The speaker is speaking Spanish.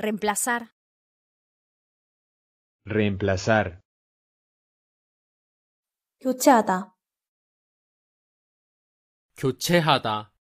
Reemplazar. Reemplazar. 교체하다. 교체하다.